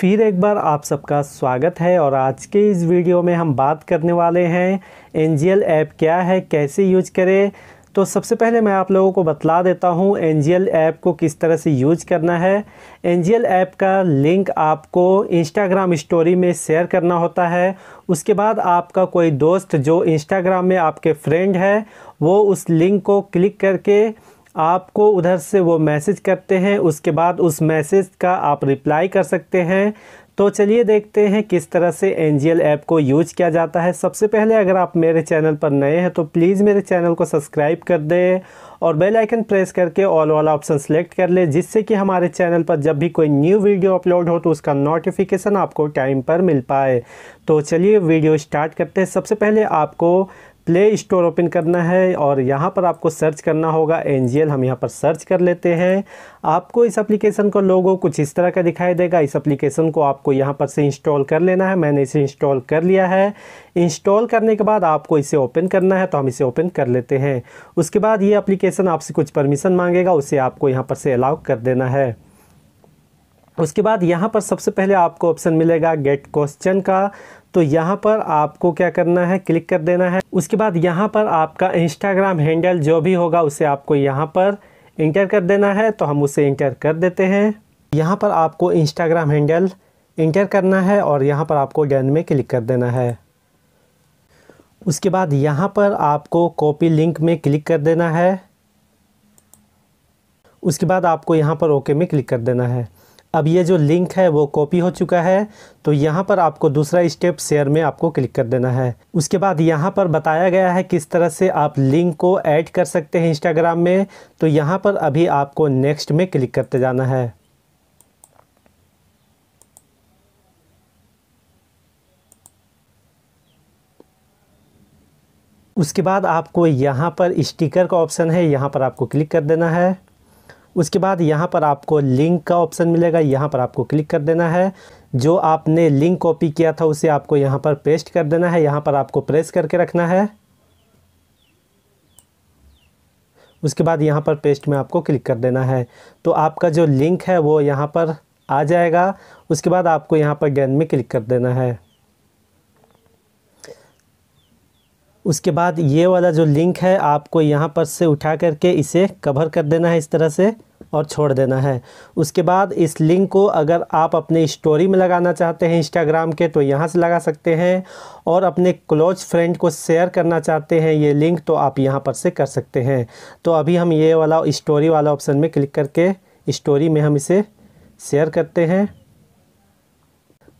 फिर एक बार आप सबका स्वागत है और आज के इस वीडियो में हम बात करने वाले हैं एन ऐप क्या है कैसे यूज करें तो सबसे पहले मैं आप लोगों को बतला देता हूँ एन ऐप को किस तरह से यूज करना है एन ऐप का लिंक आपको इंस्टाग्राम स्टोरी में शेयर करना होता है उसके बाद आपका कोई दोस्त जो इंस्टाग्राम में आपके फ्रेंड है वो उस लिंक को क्लिक करके आपको उधर से वो मैसेज करते हैं उसके बाद उस मैसेज का आप रिप्लाई कर सकते हैं तो चलिए देखते हैं किस तरह से एन ऐप को यूज किया जाता है सबसे पहले अगर आप मेरे चैनल पर नए हैं तो प्लीज़ मेरे चैनल को सब्सक्राइब कर दें और बेल आइकन प्रेस करके ऑल वाला ऑप्शन सेलेक्ट कर लें जिससे कि हमारे चैनल पर जब भी कोई न्यू वीडियो अपलोड हो तो उसका नोटिफिकेशन आपको टाइम पर मिल पाए तो चलिए वीडियो स्टार्ट करते हैं सबसे पहले आपको प्ले स्टोर ओपन करना है और यहाँ पर आपको सर्च करना होगा एन हम यहाँ पर सर्च कर लेते हैं आपको इस एप्लीकेशन का लोगो कुछ इस तरह का दिखाई देगा इस एप्लीकेशन को आपको यहाँ पर से इंस्टॉल कर लेना है मैंने इसे इंस्टॉल कर लिया है इंस्टॉल करने के बाद आपको इसे ओपन करना है तो हम इसे ओपन कर लेते हैं उसके बाद ये अप्लीकेशन आपसे कुछ परमिशन मांगेगा उसे आपको यहाँ पर से अलाउ कर देना है उसके बाद यहाँ पर सबसे पहले आपको ऑप्शन मिलेगा गेट क्वेश्चन का तो यहाँ पर आपको क्या करना है क्लिक कर देना है उसके बाद यहाँ पर आपका इंस्टाग्राम हैंडल जो भी होगा उसे आपको यहाँ पर इंटर कर देना है तो हम उसे इंटर कर देते हैं यहाँ पर आपको इंस्टाग्राम हैंडल इंटर करना है और यहाँ पर आपको डन में क्लिक कर देना है उसके बाद यहाँ पर आपको कॉपी लिंक में क्लिक कर देना है उसके बाद आपको यहाँ पर ओके में क्लिक कर देना है अब ये जो लिंक है वो कॉपी हो चुका है तो यहाँ पर आपको दूसरा स्टेप शेयर में आपको क्लिक कर देना है उसके बाद यहाँ पर बताया गया है किस तरह से आप लिंक को ऐड कर सकते हैं इंस्टाग्राम में तो यहाँ पर अभी आपको नेक्स्ट में क्लिक करते जाना है उसके बाद आपको यहाँ पर स्टिकर का ऑप्शन है यहाँ पर आपको क्लिक कर देना है उसके बाद यहाँ पर आपको लिंक का ऑप्शन मिलेगा यहाँ पर आपको क्लिक कर देना है जो आपने लिंक कॉपी किया था उसे आपको यहाँ पर पेस्ट कर देना है यहाँ पर आपको प्रेस करके रखना है उसके बाद यहाँ पर पेस्ट में आपको क्लिक कर देना है तो आपका जो लिंक है वो यहाँ पर आ जाएगा उसके बाद आपको यहाँ पर गेंद में क्लिक कर देना है उसके बाद ये वाला जो लिंक है आपको यहाँ पर से उठा करके इसे कवर कर देना है इस तरह से और छोड़ देना है उसके बाद इस लिंक को अगर आप अपने स्टोरी में लगाना चाहते हैं इंस्टाग्राम के तो यहाँ से लगा सकते हैं और अपने क्लोज फ्रेंड को शेयर करना चाहते हैं ये लिंक तो आप यहाँ पर से कर सकते हैं तो अभी हम ये वाला स्टोरी वाला ऑप्शन में क्लिक करके स्टोरी में हम इसे शेयर करते हैं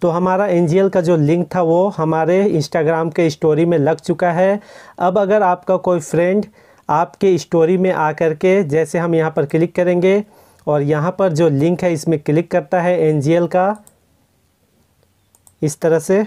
तो हमारा एन का जो लिंक था वो हमारे इंस्टाग्राम के स्टोरी में लग चुका है अब अगर आपका कोई फ्रेंड आपके स्टोरी में आ कर के जैसे हम यहाँ पर क्लिक करेंगे और यहाँ पर जो लिंक है इसमें क्लिक करता है एन का इस तरह से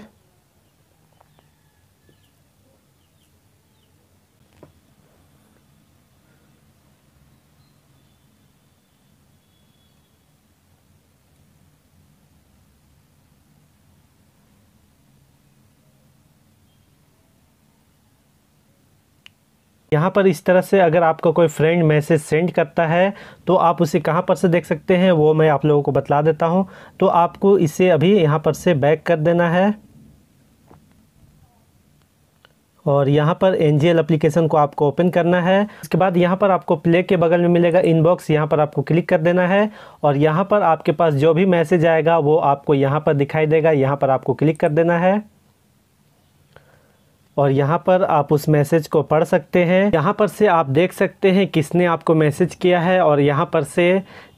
यहाँ पर इस तरह से अगर आपका कोई फ्रेंड मैसेज सेंड करता है तो आप उसे कहाँ पर से देख सकते हैं वो मैं आप लोगों को बतला देता हूँ तो आपको इसे अभी यहाँ पर से बैक कर देना है और यहाँ पर एन जी एप्लीकेशन को आपको ओपन करना है उसके बाद यहाँ पर आपको प्ले के बगल में मिलेगा इनबॉक्स यहाँ पर आपको क्लिक कर देना है और यहाँ पर आपके पास जो भी मैसेज आएगा वो आपको यहाँ पर दिखाई देगा यहाँ पर आपको क्लिक कर देना है और यहाँ पर आप उस मैसेज को पढ़ सकते हैं यहाँ पर से आप देख सकते हैं किसने आपको मैसेज किया है और यहाँ पर से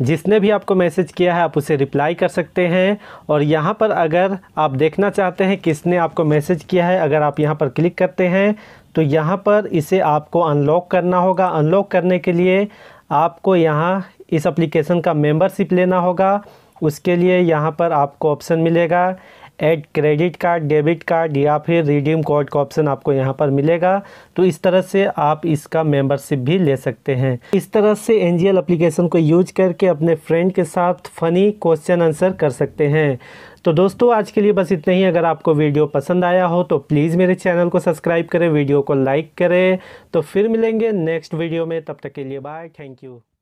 जिसने भी आपको मैसेज किया है आप उसे रिप्लाई कर सकते हैं और यहाँ पर अगर आप देखना चाहते हैं किसने आपको मैसेज किया है अगर आप यहाँ पर क्लिक करते हैं तो यहाँ पर इसे आपको अनलॉक करना होगा अनलॉक करने के लिए आपको यहाँ इस अप्लीकेशन का मेम्बरशिप लेना होगा उसके लिए यहाँ पर आपको ऑप्शन मिलेगा add credit card debit card या फिर रिडीम कोड का ऑप्शन आपको यहाँ पर मिलेगा तो इस तरह से आप इसका मेंबरशिप भी ले सकते हैं इस तरह से एन जी एप्लीकेशन को यूज करके अपने फ्रेंड के साथ फ़नी क्वेश्चन आंसर कर सकते हैं तो दोस्तों आज के लिए बस इतना ही अगर आपको वीडियो पसंद आया हो तो प्लीज़ मेरे चैनल को सब्सक्राइब करें वीडियो को लाइक करें तो फिर मिलेंगे नेक्स्ट वीडियो में तब तक के लिए बाय थैंक यू